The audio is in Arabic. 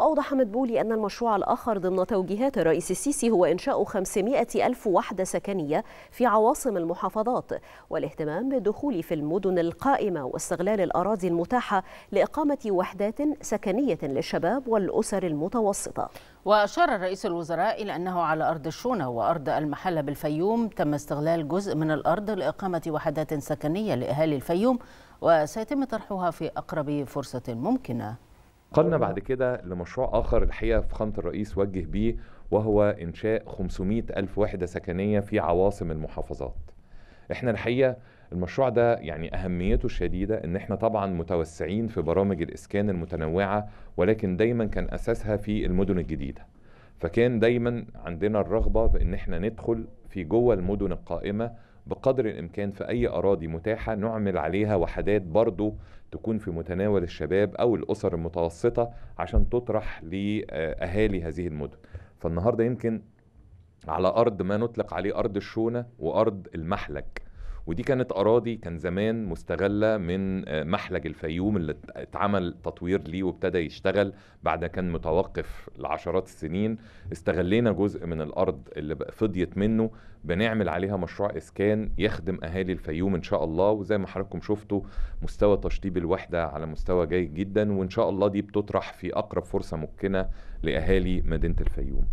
وأوضح مدبولي أن المشروع الآخر ضمن توجيهات الرئيس السيسي هو إنشاء 500 ألف وحدة سكنية في عواصم المحافظات والاهتمام بالدخول في المدن القائمة واستغلال الأراضي المتاحة لإقامة وحدات سكنية للشباب والأسر المتوسطة وأشار رئيس الوزراء إلى أنه على أرض الشونة وأرض المحلة بالفيوم تم استغلال جزء من الأرض لإقامة وحدات سكنية لأهالي الفيوم وسيتم طرحها في أقرب فرصة ممكنة قلنا بعد كده لمشروع آخر الحقيقة فخامة الرئيس وجه بيه وهو إنشاء 500 ألف وحدة سكنية في عواصم المحافظات احنا الحقيقة المشروع ده يعني أهميته الشديدة إن احنا طبعا متوسعين في برامج الإسكان المتنوعة ولكن دايما كان أساسها في المدن الجديدة فكان دايما عندنا الرغبة بإن احنا ندخل في جوه المدن القائمة بقدر الامكان في اي اراضي متاحه نعمل عليها وحدات برضو تكون في متناول الشباب او الاسر المتوسطه عشان تطرح لاهالي هذه المدن فالنهارده يمكن على ارض ما نطلق عليه ارض الشونه وارض المحلك ودي كانت اراضي كان زمان مستغله من آه، محلج الفيوم اللي اتعمل تطوير ليه وابتدى يشتغل بعد كان متوقف لعشرات السنين استغلينا جزء من الارض اللي فضيت منه بنعمل عليها مشروع اسكان يخدم اهالي الفيوم ان شاء الله وزي ما حضراتكم شفتوا مستوى تشطيب الوحده على مستوى جيد جدا وان شاء الله دي بتطرح في اقرب فرصه ممكنه لاهالي مدينه الفيوم